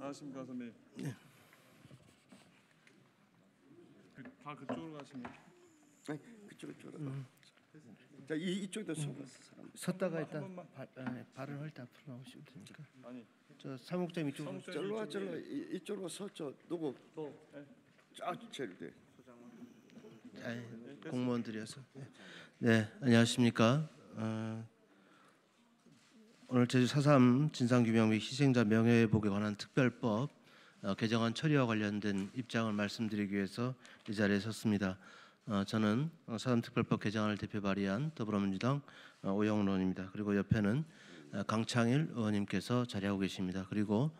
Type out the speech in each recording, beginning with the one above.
안녕하십니까 선배님. 네. 그, 다 그쪽으로 가시면. 아 그쪽 그쪽으로. 음. 자 이, 이쪽에다 서 음. 섰다가 일단 발, 아, 네, 발을 헐다 앞으로 나오시면 됩니까? 아니. 저 사목점 이쪽으로. 와 절로 이쪽으로 서저 누구? 너. 네. 쫙 제일 돼. 예. 공무원들이어서. 네. 네 안녕하십니까. 어, 오늘 제주 4.3 진상규명 및 희생자 명예회복에 관한 특별법 어, 개정안 처리와 관련된 입장을 말씀드리기 위해서 이 자리에 섰습니다. 어, 저는 4.3 어, 특별법 개정안을 대표 발의한 더불어민주당 오영훈 의원입니다. 그리고 옆에는 강창일 의원님께서 자리하고 계십니다. 그리고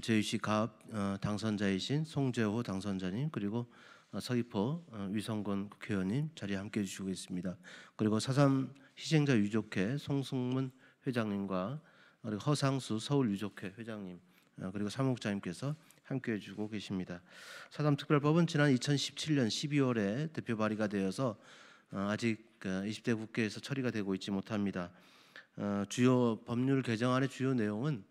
제유시 가 당선자이신 송재호 당선자님 그리고 서귀포 위성권 국회의원님 자리에 함께해 주시고 있습니다. 그리고 4.3 희생자 유족회 송승문 회장님과 우리 허상수 서울유족회 회장님 어, 그리고 사무국장님께서 함께 해주고 계십니다. 사담특별법은 지난 2017년 12월에 대표 발의가 되어서 어, 아직 20대 어, 국회에서 처리가 되고 있지 못합니다. 주요 법률 개정안의 주요 내용은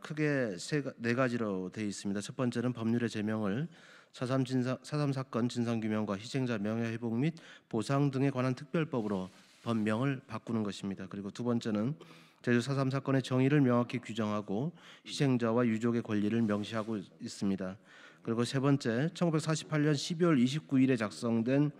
크게 네 가지로 되어 있습니다. 첫 번째는 법률의 제명을 사삼 진사, 사건 진상 규명과 희생자 명예 회복 및 보상 등에 관한 특별법으로 법명을 바꾸는 것입니다. 그리고 두 번째는 제주 4.3 사건의 정의를 명확히 규정하고 희생자와 유족의 권리를 명시하고 있습니다. 그리고 세 번째, 1948년 12월 29일에 작성된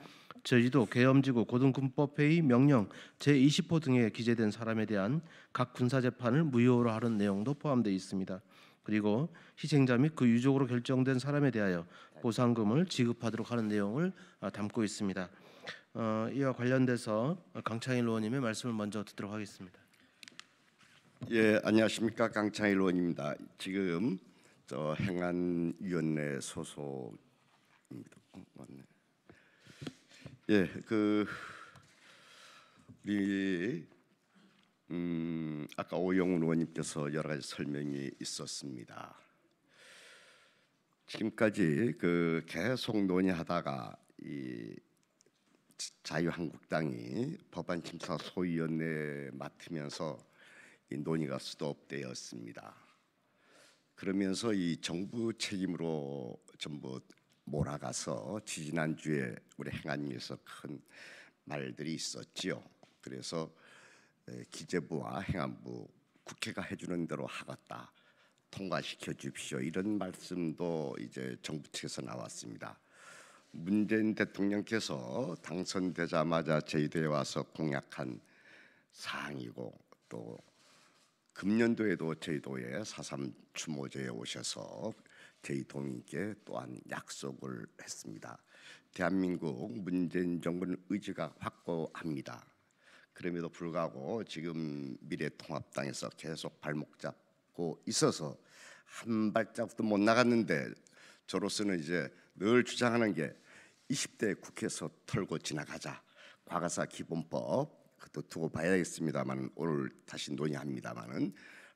제주도 계엄지구 고등군법회의 명령 제20호 등에 기재된 사람에 대한 각 군사 재판을 무효로 하는 내용도 포함되어 있습니다. 그리고 희생자 및 그 유족으로 결정된 사람에 대하여 보상금을 지급하도록 하는 내용을 담고 있습니다. 어, 이와 관련돼서 강창일 의원님의 말씀을 먼저 듣도록 하겠습니다. 예, 안녕하십니까 강창일 의원입니다. 지금 저 행안위원회 소속입니다. 어, 맞네. 예, 그 우리 음, 아까 오영훈 의원님께서 여러 가지 설명이 있었습니다. 지금까지 그 계속 논의하다가 이 자유한국당이 법안심사 소위원회 맡으면서 논의가 수도업되었습니다. 그러면서 이 정부 책임으로 전부 몰아가서 지난 주에 우리 행안위에서 큰 말들이 있었지요. 그래서 기재부와 행안부 국회가 해주는 대로 하겠다 통과시켜 주십시오 이런 말씀도 이제 정부 측에서 나왔습니다. 문재인 대통령께서 당선되자마자 제주도에 와서 공약한 사항이고 또 금년도에도 제주도에 사삼 추모제에 오셔서 제주도민께 또한 약속을 했습니다. 대한민국 문재인 정부는 의지가 확고합니다. 그럼에도 불구하고 지금 미래통합당에서 계속 발목 잡고 있어서 한 발짝도 못 나갔는데 저로서는 이제 늘 주장하는 게 20대 국회에서 털고 지나가자 과거사 기본법 그것도 두고 봐야겠습니다만 오늘 다시 논의합니다만은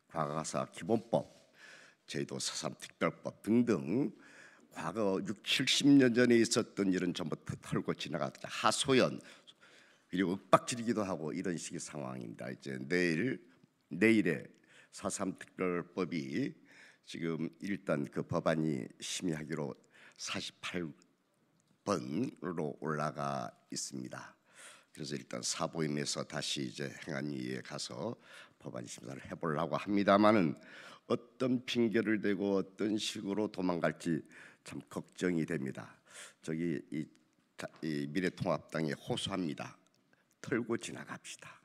과거사 기본법 제도 사삼 특별법 등등 과거 6, 70년 전에 있었던 일은 전부 털고 지나갔다 하소연 그리고 윽박지르기도 하고 이런 식의 상황입니다. 이제 내일 내일에 사삼 특별법이 지금 일단 그 법안이 심의하기로 48 번으로 올라가 있습니다. 그래서 일단 사보임에서 다시 이제 행안위에 가서 법안 심사를 해보려고 합니다만은 어떤 핑계를 대고 어떤 식으로 도망갈지 참 걱정이 됩니다. 저기 이, 이 미래통합당에 호소합니다. 털고 지나갑시다.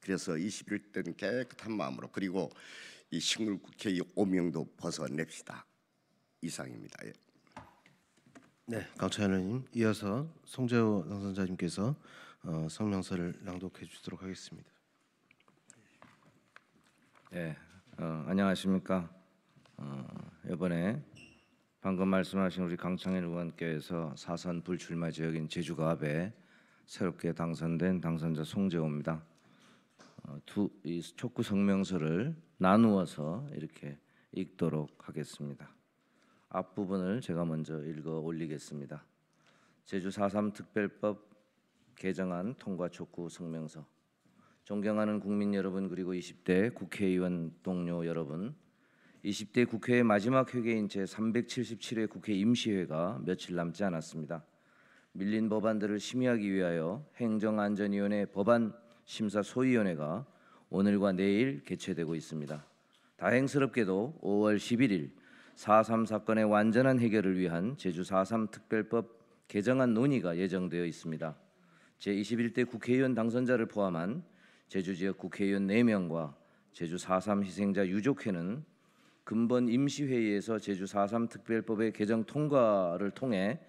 그래서 21대는 깨끗한 마음으로 그리고 이 식물국회의 오명도 벗어냅시다. 이상입니다. 예. 네, 강철의님 이어서 송재호 당선자님께서 어, 성명서를 낭독해 주도록 하겠습니다. 네, 어, 안녕하십니까. 어, 이번에 방금 말씀하신 우리 강창현 의원께서 사선 불출마 지역인 제주갑에 새롭게 당선된 당선자 송재호입니다. 어, 두이 촉구 성명서를 나누어서 이렇게 읽도록 하겠습니다. 앞부분을 제가 먼저 읽어 올리겠습니다. 제주 4.3 특별법 개정안 통과 촉구 성명서 존경하는 국민 여러분 그리고 20대 국회의원 동료 여러분 20대 국회의 마지막 회계인 제377회 국회 임시회가 며칠 남지 않았습니다. 밀린 법안들을 심의하기 위하여 행정안전위원회 법안 심사 소위원회가 오늘과 내일 개최되고 있습니다. 다행스럽게도 5월 11일 4.3 사건의 완전한 해결을 위한 제주 4.3 특별법 개정안 논의가 예정되어 있습니다. 제21대 국회의원 당선자를 포함한 제주 지역 국회의원 4명과 제주 4.3 희생자 유족회는 금번 임시회의에서 제주 4.3 특별법의 개정 통과를 통해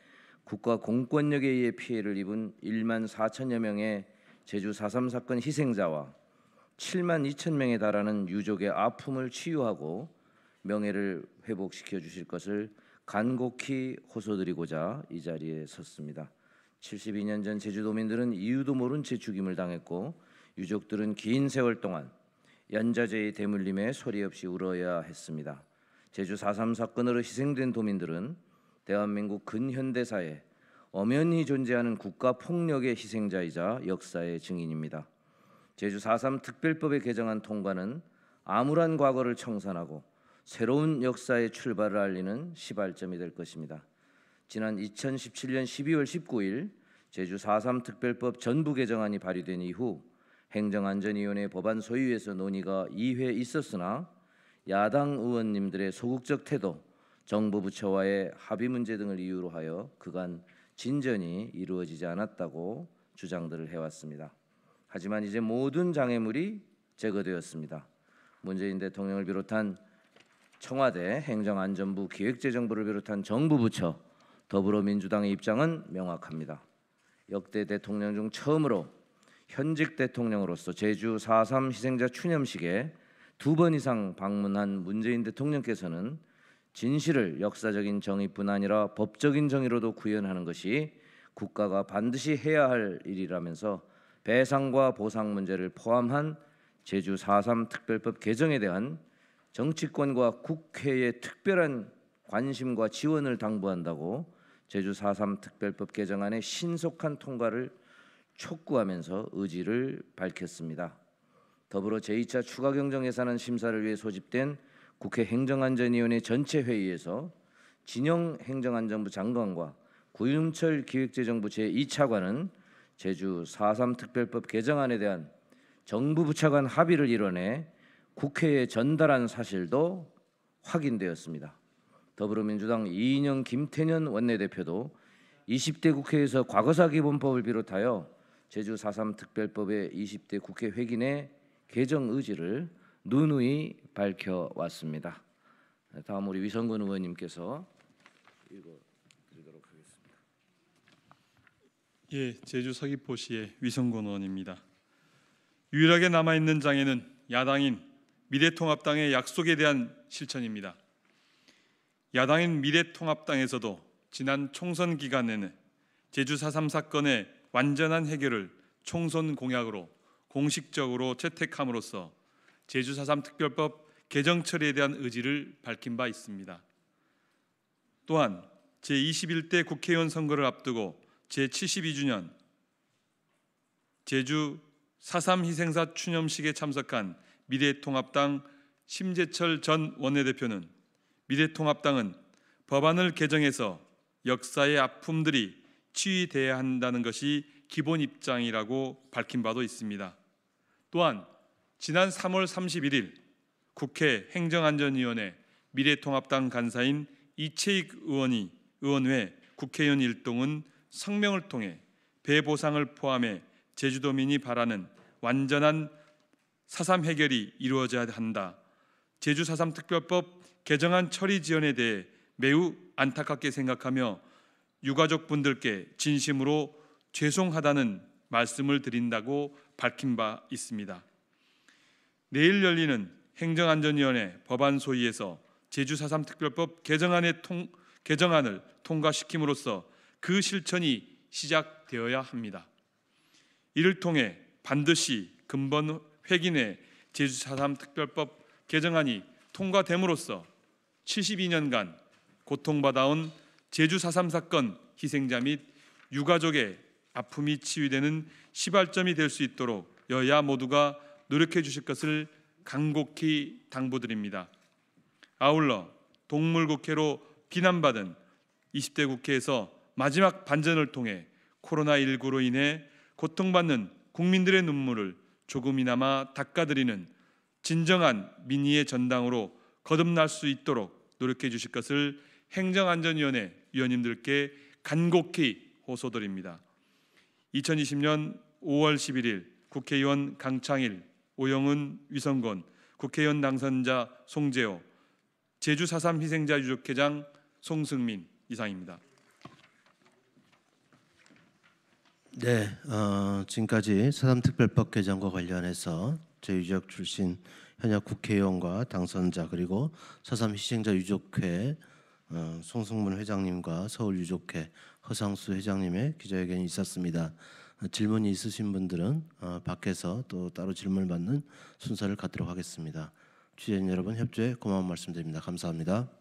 국가 공권력에 의해 피해를 입은 1만 4천여 명의 제주 4.3 사건 희생자와 7만 2천 명에 달하는 유족의 아픔을 치유하고 명예를 회복시켜 주실 것을 간곡히 호소드리고자 이 자리에 섰습니다. 72년 전 제주도민들은 이유도 모른 채 죽임을 당했고 유족들은 긴 세월 동안 연자제의 대물림에 소리 없이 울어야 했습니다. 제주 4.3 사건으로 희생된 도민들은 대한민국 근현대사에 엄연히 존재하는 국가폭력의 희생자이자 역사의 증인입니다. 제주 4.3 특별법에 개정한 통과는 암울한 과거를 청산하고 새로운 역사의 출발을 알리는 시발점이 될 것입니다. 지난 2017년 12월 19일 제주 4.3 특별법 전부 개정안이 발의된 이후 행정안전위원회 법안 소위에서 논의가 2회 있었으나 야당 의원님들의 소극적 태도, 정부 부처와의 합의 문제 등을 이유로 하여 그간 진전이 이루어지지 않았다고 주장들을 해왔습니다. 하지만 이제 모든 장애물이 제거되었습니다. 문재인 대통령을 비롯한 청와대 행정안전부 기획재정부를 비롯한 정부 부처 더불어민주당의 입장은 명확합니다. 역대 대통령 중 처음으로 현직 대통령으로서 제주 4.3 희생자 추념식에 두 번 이상 방문한 문재인 대통령께서는 진실을 역사적인 정의뿐 아니라 법적인 정의로도 구현하는 것이 국가가 반드시 해야 할 일이라면서 배상과 보상 문제를 포함한 제주 4.3 특별법 개정에 대한 정치권과 국회의 특별한 관심과 지원을 당부한다고 제주 4.3 특별법 개정안의 신속한 통과를 촉구하면서 의지를 밝혔습니다. 더불어 제2차 추가경정 예산안 심사를 위해 소집된 국회 행정안전위원회 전체 회의에서 진영 행정안전부 장관과 구윤철 기획재정부 제2차관은 제주 4.3 특별법 개정안에 대한 정부 부차간 합의를 이뤄내 국회에 전달한 사실도 확인되었습니다. 더불어민주당 이인영 김태년 원내대표도 20대 국회에서 과거사 기본법을 비롯하여 제주 4.3 특별법의 20대 국회 회기내 개정 의지를 누누이 밝혀왔습니다. 다음 우리 위성근 의원님께서 읽어드리도록 하겠습니다. 예, 제주 서귀포시의 위성근 의원입니다. 유일하게 남아있는 장애는 야당인 미래통합당의 약속에 대한 실천입니다. 야당인 미래통합당에서도 지난 총선 기간에는 제주 4.3 사건의 완전한 해결을 총선 공약으로 공식적으로 채택함으로써 제주 4.3 특별법 개정 처리에 대한 의지를 밝힌 바 있습니다. 또한 제21대 국회의원 선거를 앞두고 제72주년 제주 4.3 희생사 추념식에 참석한 미래통합당 심재철 전 원내대표는 미래통합당은 법안을 개정해서 역사의 아픔들이 치유돼야 한다는 것이 기본 입장이라고 밝힌 바도 있습니다. 또한 지난 3월 31일 국회 행정안전위원회 미래통합당 간사인 이채익 의원이 의원회 국회의원 일동은 성명을 통해 배보상을 포함해 제주도민이 바라는 완전한 사삼 해결이 이루어져야 한다. 제주 사삼 특별법 개정안 처리 지연에 대해 매우 안타깝게 생각하며 유가족 분들께 진심으로 죄송하다는 말씀을 드린다고 밝힌 바 있습니다. 내일 열리는 행정안전위원회 법안 소위에서 제주 사삼 특별법 개정안의 통, 개정안을 통과시킴으로써 그 실천이 시작되어야 합니다. 이를 통해 반드시 근본 획인의 제주 4.3 특별법 개정안이 통과됨으로써 72년간 고통받아온 제주 4.3 사건 희생자 및 유가족의 아픔이 치유되는 시발점이 될 수 있도록 여야 모두가 노력해 주실 것을 간곡히 당부드립니다. 아울러 동물국회로 비난받은 20대 국회에서 마지막 반전을 통해 코로나19로 인해 고통받는 국민들의 눈물을 조금이나마 닦아드리는 진정한 민의의 전당으로 거듭날 수 있도록 노력해 주실 것을 행정안전위원회 위원님들께 간곡히 호소드립니다. 2020년 5월 11일 국회의원 강창일, 오영은, 위성곤, 국회의원 당선자 송재호, 제주 4.3 희생자 유족회장 송승민 이상입니다. 네, 어, 지금까지 사삼특별법 개정과 관련해서 제희 지역 출신 현역 국회의원과 당선자 그리고 사삼 희생자 유족회 어, 송승문 회장님과 서울 유족회 허상수 회장님의 기자회견이 있었습니다. 어, 질문이 있으신 분들은 어, 밖에서 또 따로 질문을 받는 순서를 갖도록 하겠습니다. 취재인 여러분 협조에 고마운 말씀드립니다. 감사합니다.